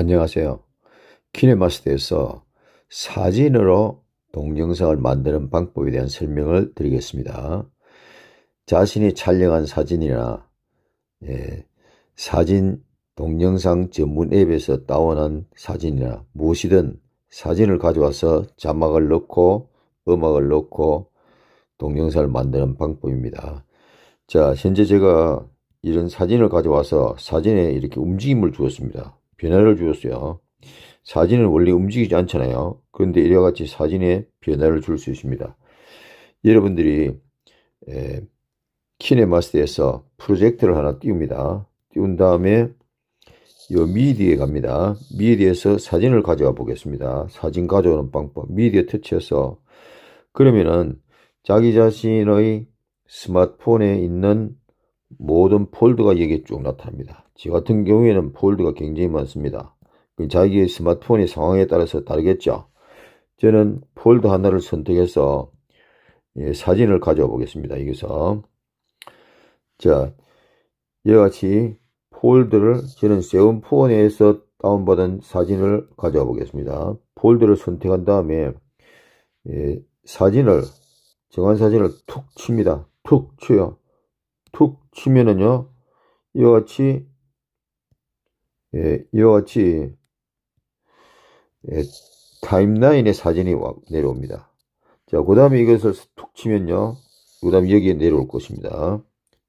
안녕하세요. 키네마스터에서 사진으로 동영상을 만드는 방법에 대한 설명을 드리겠습니다. 자신이 촬영한 사진이나 예, 사진 동영상 전문 앱에서 다운한 사진이나 무엇이든 사진을 가져와서 자막을 넣고 음악을 넣고 동영상을 만드는 방법입니다. 자, 현재 제가 이런 사진을 가져와서 사진에 이렇게 움직임을 주었습니다. 변화를 주었어요. 사진은 원래 움직이지 않잖아요. 그런데 이와 같이 사진에 변화를 줄 수 있습니다. 여러분들이 에, 키네마스터에서 프로젝트를 하나 띄웁니다. 띄운 다음에 요 미디에 갑니다. 미디에서 사진을 가져와 보겠습니다. 사진 가져오는 방법 미디에 터치해서 그러면은 자기 자신의 스마트폰에 있는 모든 폴드가여기쭉 나타납니다. 저 같은 경우에는 폴드가 굉장히 많습니다. 그 자기의 스마트폰의 상황에 따라서 다르겠죠. 저는 폴드 하나를 선택해서 예, 사진을 가져와 보겠습니다. 여기서 자 이와 같이 폴드를 저는 세운포 내에서 다운받은 사진을 가져와 보겠습니다. 폴드를 선택한 다음에 예, 사진을 정한 사진을 툭 칩니다. 툭 쳐요. 툭 치면은요 이와 같이 예, 이와 같이 예, 타임라인의 사진이 내려옵니다. 자, 그 다음에 이것을 툭 치면요. 그 다음에 여기에 내려올 것입니다.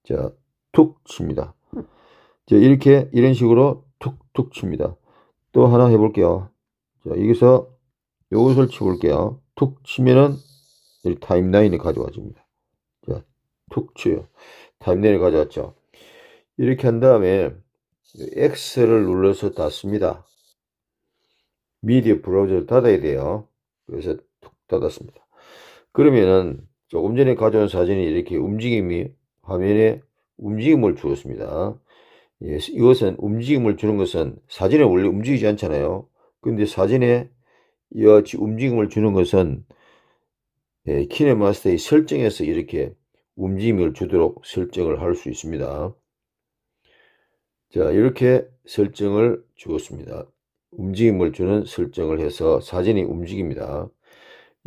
자, 툭 칩니다. 자, 이렇게, 이런 식으로 툭툭 칩니다. 또 하나 해볼게요. 자, 여기서 요것을 치볼게요. 툭 치면은 타임라인이 가져와줍니다 자, 툭치요타임라인을 가져왔죠. 이렇게 한 다음에 X를 눌러서 닫습니다. 미디어 브라우저를 닫아야 돼요. 그래서 툭 닫았습니다. 그러면은 조금 전에 가져온 사진이 이렇게 움직임이 화면에 움직임을 주었습니다. 예, 이것은 움직임을 주는 것은 사진에 원래 움직이지 않잖아요. 근데 사진에 이와 같이 움직임을 주는 것은 예, 키네마스터의 설정에서 이렇게 움직임을 주도록 설정을 할 수 있습니다. 자 이렇게 설정을 주었습니다. 움직임을 주는 설정을 해서 사진이 움직입니다.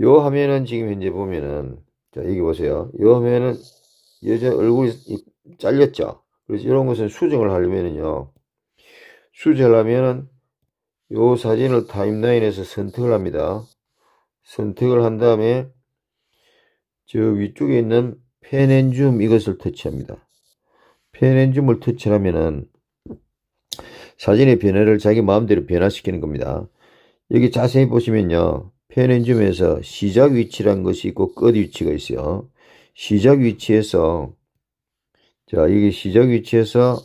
요 화면은 지금 현재 보면은 자 여기 보세요. 요 화면은 여자 얼굴이 잘렸죠. 그래서 이런 것은 수정을 하려면은요. 수정을 하면은 요 사진을 타임라인에서 선택을 합니다. 선택을 한 다음에 저 위쪽에 있는 펜앤줌 이것을 터치합니다. 펜앤줌을 터치하면은 사진의 변화를 자기 마음대로 변화시키는 겁니다. 여기 자세히 보시면요. 페넨줌에서 시작 위치란 것이 있고 끝 위치가 있어요. 시작 위치에서 자 여기 시작 위치에서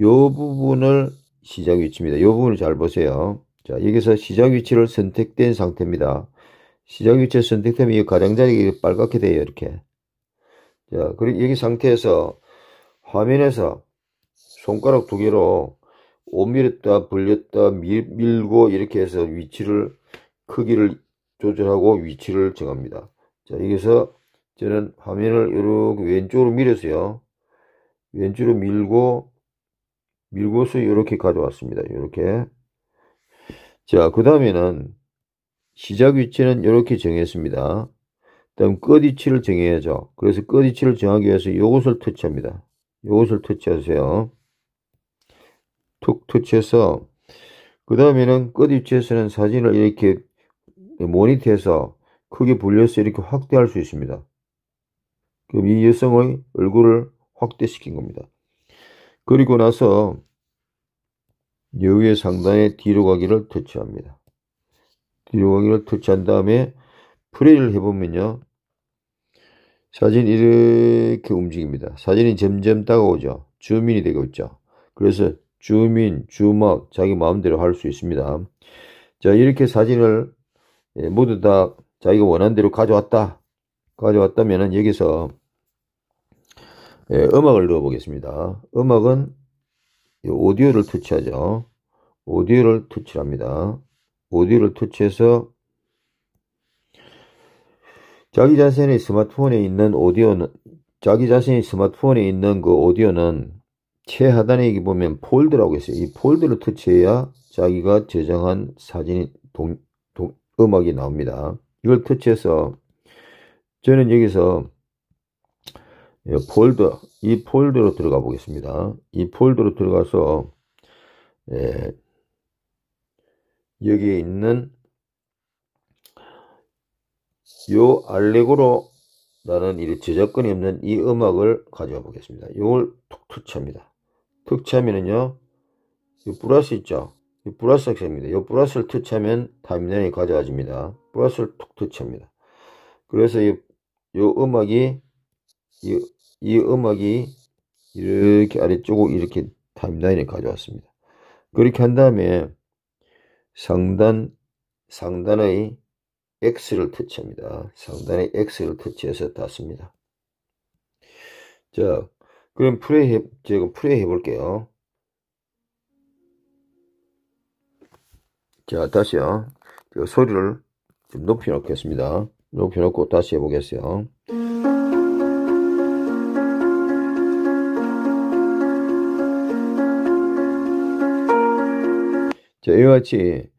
요 부분을 시작 위치입니다. 요 부분을 잘 보세요. 자 여기서 시작 위치를 선택된 상태입니다. 시작 위치를 선택되면 이 가장자리가 빨갛게 돼요 이렇게. 자 그리고 여기 상태에서 화면에서 손가락 두 개로 오밀었다 불렸다 밀, 밀고 이렇게 해서 위치를 크기를 조절하고 위치를 정합니다 자 여기서 저는 화면을 이렇게 왼쪽으로 밀었어요 왼쪽으로 밀고 밀고서 이렇게 가져왔습니다 이렇게 자그 다음에는 시작 위치는 이렇게 정했습니다 다음 끝위치를 정해야죠 그래서 끝위치를 정하기 위해서 이것을 터치합니다 이것을 터치하세요 툭 터치해서 그 다음에는 끝입체에서는 사진을 이렇게 모니터에서 크게 불려서 이렇게 확대할 수 있습니다. 그럼 이 여성의 얼굴을 확대시킨 겁니다. 그리고 나서 여기에 상단에 뒤로 가기를 터치합니다. 뒤로 가기를 터치한 다음에 프레이를 해보면요. 사진 이렇게 움직입니다. 사진이 점점 다가오죠. 주민이 되고 있죠. 그래서 주민, 주막 자기 마음대로 할 수 있습니다. 자 이렇게 사진을 예, 모두 다 자기가 원하는 대로 가져왔다. 가져왔다면 여기서 예, 음악을 넣어 보겠습니다. 음악은 오디오를 터치하죠. 오디오를 터치합니다. 오디오를 터치해서 자기 자신의 스마트폰에 있는 오디오는 자기 자신의 스마트폰에 있는 그 오디오는 최하단에 여기 보면 폴드라고 있어요. 이 폴드를 터치해야 자기가 저장한 사진이 동, 동, 음악이 나옵니다. 이걸 터치해서 저는 여기서 예, 폴드이폴드로 들어가 보겠습니다. 이폴드로 들어가서 예, 여기에 있는 요알렉으로 나는 이 저작권이 없는 이 음악을 가져와 보겠습니다. 이걸 툭 터치합니다. 특치하면은요, 이브러스 있죠? 이브러스 x입니다. 이브러스를 터치하면 다민현이 가져와집니다. 브러스를툭 터치합니다. 그래서 이, 요 음악이, 이, 이 음악이 이렇게 아래쪽으로 이렇게 다민현이 가져왔습니다. 그렇게 한 다음에 상단, 상단의 X를 터치합니다. 상단의 X를 터치해서 닫습니다. 자, 그럼 플레이 해, 지금 플레이 해볼게요. 자, 다시요. 소리를 좀 높여놓겠습니다. 높여놓고 다시 해보겠어요. 자, 이와 같이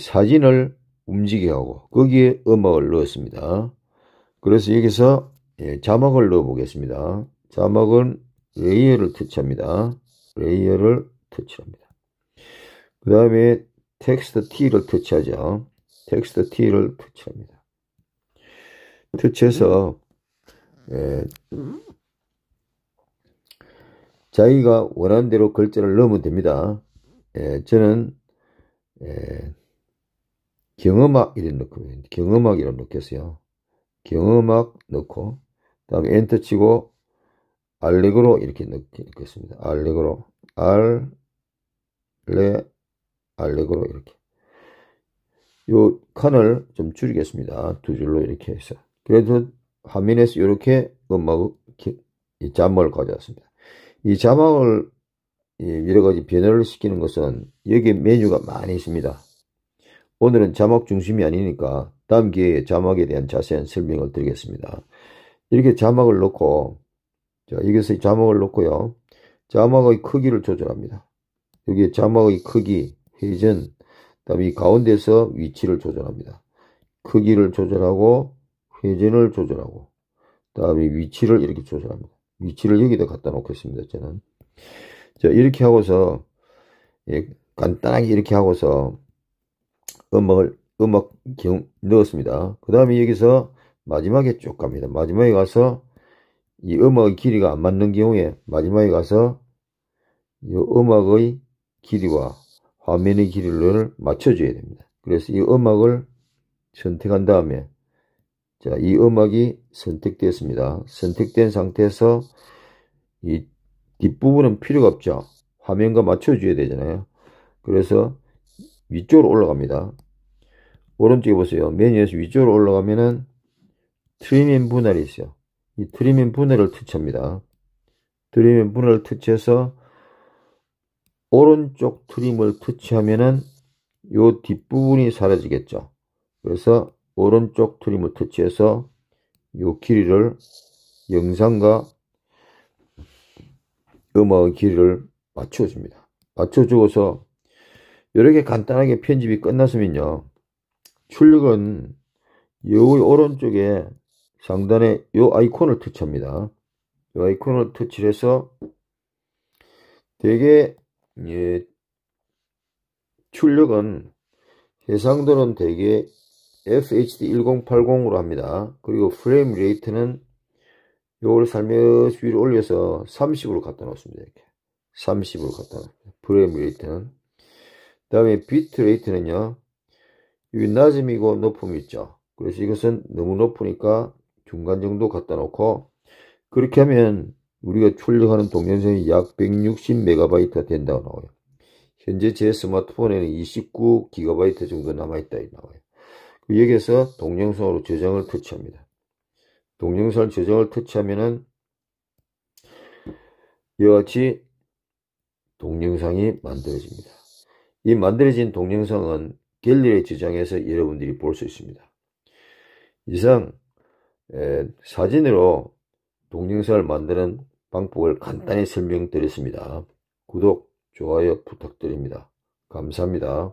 사진을 움직이게 하고 거기에 음악을 넣었습니다. 그래서 여기서 예, 자막을 넣어 보겠습니다. 자막은 레이어를 터치합니다. 레이어를 터치합니다. 그 다음에 텍스트 T를 터치하죠. 텍스트 T를 터치합니다. 터치해서 예, 자기가 원하는 대로 글자를 넣으면 됩니다. 예, 저는 예, 경험학이름 넣고 경험학이름 넣겠어요. 경험학 넣고 그 다음에 엔터 치고 알레그로 이렇게 넣겠습니다. 알레그로 알레 알레그로 이렇게 요 칸을 좀 줄이겠습니다. 두 줄로 이렇게 해서 그래도 화면에서 이렇게 음악 이 자막을 가져왔습니다. 이 자막을 여러 가지 변화를 시키는 것은 여기 메뉴가 많이 있습니다. 오늘은 자막 중심이 아니니까 다음 기회에 자막에 대한 자세한 설명을 드리겠습니다. 이렇게 자막을 넣고 자, 여기서 자막을 놓고요. 자막의 크기를 조절합니다. 여기에 자막의 크기, 회전, 그다음에 이 가운데서 위치를 조절합니다. 크기를 조절하고 회전을 조절하고 그다음에 위치를 이렇게 조절합니다. 위치를 여기다 갖다 놓겠습니다. 저는 자 이렇게 하고서 예, 간단하게 이렇게 하고서 음악을 음악 넣었습니다. 그 다음에 여기서 마지막에 쭉 갑니다. 마지막에 가서 이 음악의 길이가 안 맞는 경우에 마지막에 가서 이 음악의 길이와 화면의 길이를 맞춰줘야 됩니다. 그래서 이 음악을 선택한 다음에 자, 이 음악이 선택되었습니다. 선택된 상태에서 이 뒷부분은 필요가 없죠. 화면과 맞춰줘야 되잖아요. 그래서 위쪽으로 올라갑니다. 오른쪽에 보세요. 메뉴에서 위쪽으로 올라가면은 트리밍 분할이 있어요. 이 드림인 분해를 터치합니다. 드림인 분해를 터치해서 오른쪽 트림을 터치하면은 요 뒷부분이 사라지겠죠. 그래서 오른쪽 트림을 터치해서 요 길이를 영상과 음악의 길이를 맞춰줍니다. 맞춰주고서 이렇게 간단하게 편집이 끝났으면요. 출력은 요 오른쪽에 상단에 이 아이콘을 터치합니다. 이 아이콘을 터치 해서 대개 예, 출력은 해상도는 대개 FHD1080으로 합니다. 그리고 프레임 레이트는 요걸 살며시 위로 올려서 30으로 갖다 놓습니다. 이렇게 30으로 갖다 놓습니다. 프레임 레이트는 그 다음에 비트 레이트는요. 이 낮음이고 높음이 있죠. 그래서 이것은 너무 높으니까 중간 정도 갖다 놓고 그렇게 하면 우리가 출력하는 동영상이 약 160MB 된다고 나와요. 현재 제 스마트폰에는 29GB 정도 남아있다 나와요. 여기에서 동영상으로 저장을 터치합니다. 동영상 저장을 터치하면은 이와 같이 동영상이 만들어집니다. 이 만들어진 동영상은 갤러리에 저장해서 여러분들이 볼 수 있습니다. 이상 에, 사진으로 동영상을 만드는 방법을 간단히 음. 설명드렸습니다. 구독, 좋아요 부탁드립니다. 감사합니다.